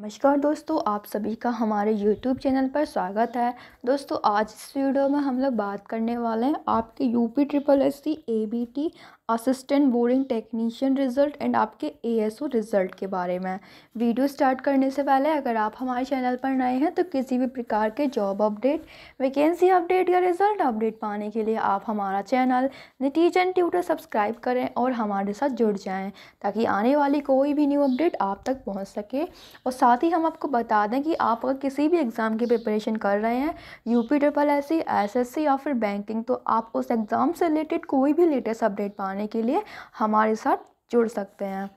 नमस्कार दोस्तों आप सभी का हमारे YouTube चैनल पर स्वागत है दोस्तों आज इस वीडियो में हम लोग बात करने वाले हैं आपके U P triple S C A B T assistant boarding technician result and आपके ए एस ओ रिज़ल्ट के बारे में वीडियो स्टार्ट करने से पहले अगर आप हमारे चैनल पर नए हैं तो किसी भी प्रकार के जॉब अपडेट वैकेंसी अपडेट या रिज़ल्ट अपडेट पाने के लिए आप हमारा चैनल नतीज एंड ट्यूटर सब्सक्राइब करें और हमारे साथ जुड़ जाएँ ताकि आने वाली कोई भी न्यू अपडेट आप तक पहुँच सके और साथ ही हम आपको बता दें कि आप अगर किसी भी एग्ज़ाम की प्रिपरेशन कर रहे हैं UP triple S C S S C या फिर बैंकिंग तो आप उस एग्ज़ाम से रिलेटेड कोई भी लेटेस्ट अपडेट पाने के लिए हमारे साथ जुड़ सकते हैं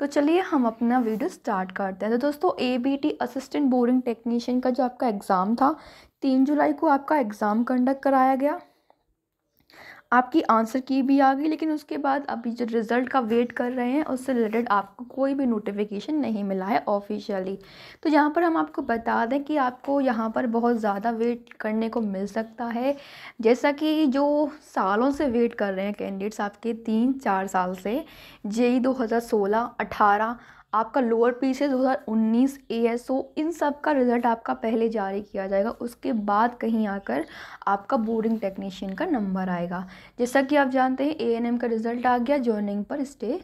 तो चलिए हम अपना वीडियो स्टार्ट करते हैं तो दोस्तों A B T assistant boring technician का जो आपका एग्ज़ाम था तीन जुलाई को आपका एग्ज़ाम कंडक्ट कराया गया आपकी आंसर की भी आ गई लेकिन उसके बाद अभी जो रिज़ल्ट का वेट कर रहे हैं उससे रिलेटेड आपको कोई भी नोटिफिकेशन नहीं मिला है ऑफिशियली तो यहाँ पर हम आपको बता दें कि आपको यहाँ पर बहुत ज़्यादा वेट करने को मिल सकता है जैसा कि जो सालों से वेट कर रहे हैं कैंडिडेट्स आपके तीन चार साल से जेई दो हज़ार सोलह अठारह आपका लोअर पीछे दो हज़ार उन्नीस ए एस ओ इन सब का रिज़ल्ट आपका पहले जारी किया जाएगा उसके बाद कहीं आकर आपका बोर्डिंग टेक्नीशियन का नंबर आएगा जैसा कि आप जानते हैं ए एन एम का रिज़ल्ट आ गया जॉइनिंग पर स्टे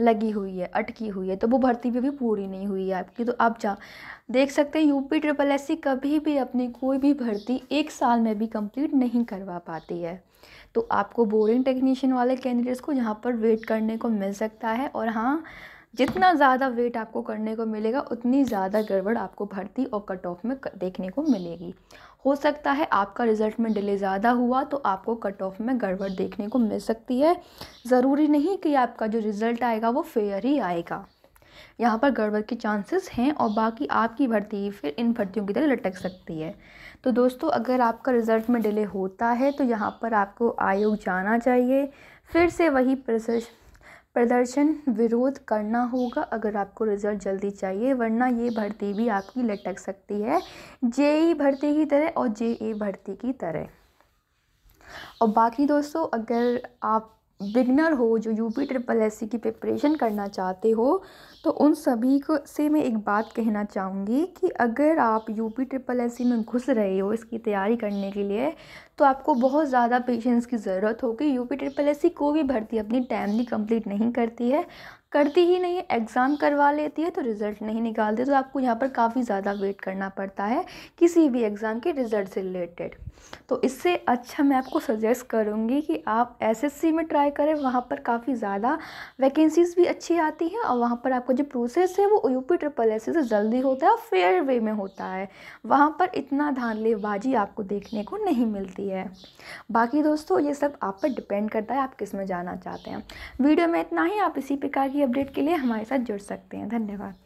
लगी हुई है अटकी हुई है तो वो भर्ती भी, भी पूरी नहीं हुई है आपकी तो आप जा देख सकते हैं यूपी ट्रिपल एस सी कभी भी अपनी कोई भी भर्ती एक साल में भी कंप्लीट नहीं करवा पाती है तो आपको बोरिंग टेक्नीशियन वाले कैंडिडेट्स को यहाँ पर वेट करने को मिल सकता है और हाँ जितना ज़्यादा वेट आपको करने को मिलेगा उतनी ज़्यादा गड़बड़ आपको भर्ती और कट ऑफ में देखने को मिलेगी हो सकता है आपका रिज़ल्ट में डिले ज़्यादा हुआ तो आपको कट ऑफ में गड़बड़ देखने को मिल सकती है ज़रूरी नहीं कि आपका जो रिज़ल्ट आएगा वो फेयर ही आएगा यहाँ पर गड़बड़ के चांसेस हैं और बाकी आपकी भर्ती फिर इन भर्तियों की तरह लटक सकती है तो दोस्तों अगर आपका रिज़ल्ट में डिले होता है तो यहाँ पर आपको आयोग जाना चाहिए फिर से वही प्रोसेस प्रदर्शन विरोध करना होगा अगर आपको रिज़ल्ट जल्दी चाहिए वरना ये भर्ती भी आपकी लटक सकती है जेई भर्ती की तरह और जे ए भर्ती की तरह और बाकी दोस्तों अगर आप बिगनर हो जो U P triple S C की प्रिपरेशन करना चाहते हो तो उन सभी को से मैं एक बात कहना चाहूँगी कि अगर आप U P triple S C में घुस रहे हो इसकी तैयारी करने के लिए तो आपको बहुत ज़्यादा पेशेंस की ज़रूरत होगी U P triple S C कोई भी भर्ती अपनी टाइमली कंप्लीट नहीं करती है करती ही नहीं एग्ज़ाम करवा लेती है तो रिज़ल्ट नहीं निकालती तो आपको यहाँ पर काफ़ी ज़्यादा वेट करना पड़ता है किसी भी एग्ज़ाम के रिज़ल्ट से रिलेटेड तो इससे अच्छा मैं आपको सजेस्ट करूँगी कि आप एसएससी में ट्राई करें वहाँ पर काफ़ी ज़्यादा वैकेंसीज़ भी अच्छी आती हैं और वहाँ पर आपका जो प्रोसेस है वो यू पी ट्रिपल एस से जल्दी होता है और फेयर वे में होता है वहाँ पर इतना धानलेबाजी आपको देखने को नहीं मिलती है बाकी दोस्तों ये सब आप पर डिपेंड करता है आप किस में जाना चाहते हैं वीडियो में इतना ही आप इसी प्रकार की अपडेट के लिए हमारे साथ जुड़ सकते हैं धन्यवाद